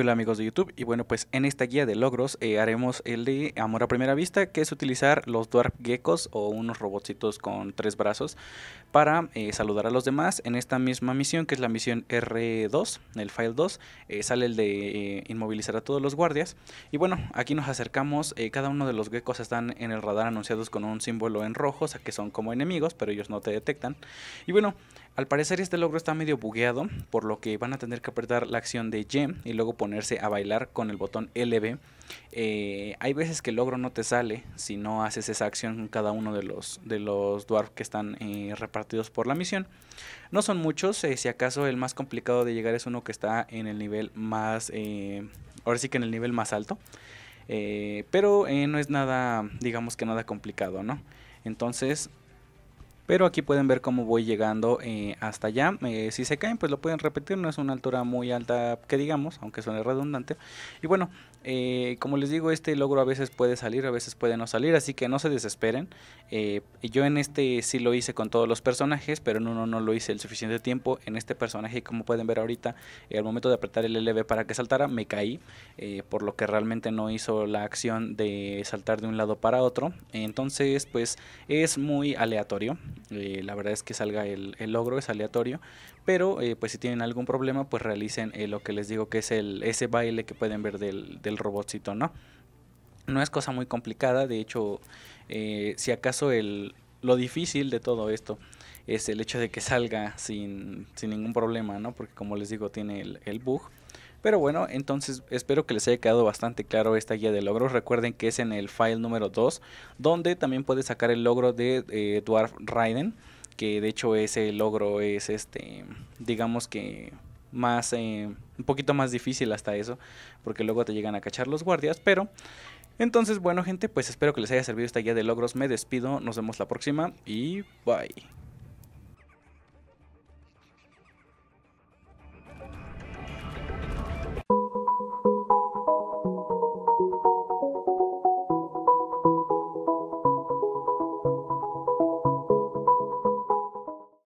hola amigos de YouTube, y bueno pues en esta guía de logros eh, haremos el de amor a primera vista, que es utilizar los dwarf geckos o unos robotcitos con tres brazos para eh, saludar a los demás en esta misma misión que es la misión R2, el file 2, eh, sale el de inmovilizar a todos los guardias y bueno aquí nos acercamos, cada uno de los geckos están en el radar anunciados con un símbolo en rojo, o sea que son como enemigos pero ellos no te detectan y bueno al parecer este logro está medio bugueado, por lo que van a tener que apretar la acción de gem y luego ponerse a bailar con el botón LB. Eh, hay veces que el logro no te sale si no haces esa acción en cada uno de los, de los que están eh, repartidos por la misión. No son muchos, eh, si acaso el más complicado de llegar es uno que está en el nivel más... ahora sí que en el nivel más alto. pero no es nada, digamos que nada complicado, ¿no? Entonces pero aquí pueden ver cómo voy llegando eh, hasta allá. Eh, si se caen, pues lo pueden repetir. No es una altura muy alta que digamos, aunque suene redundante. Y bueno, eh, como les digo, este logro a veces puede salir, a veces puede no salir. Así que no se desesperen. yo en este sí lo hice con todos los personajes, pero en uno no lo hice el suficiente tiempo. En este personaje, como pueden ver ahorita, al momento de apretar el LB para que saltara, me caí. por lo que realmente no hizo la acción de saltar de un lado para otro. Entonces, pues es muy aleatorio. Eh, la verdad es que salga el, logro, es aleatorio, pero eh, pues si tienen algún problema, pues realicen eh, lo que les digo que es el, ese baile que pueden ver del, del robotcito, ¿no? No es cosa muy complicada, de hecho, si acaso el, lo difícil de todo esto es el hecho de que salga sin, ningún problema, ¿no? Porque como les digo, tiene el, el bug. Pero bueno, entonces espero que les haya quedado bastante claro esta guía de logros. Recuerden que es en el file número 2, donde también puedes sacar el logro de eh, Dwarf Raiden, que de hecho ese logro es este, digamos que más, eh, un poquito más difícil hasta eso, porque luego te llegan a cachar los guardias, pero... Entonces, bueno gente, pues espero que les haya servido esta guía de logros. Me despido, nos vemos la próxima y bye.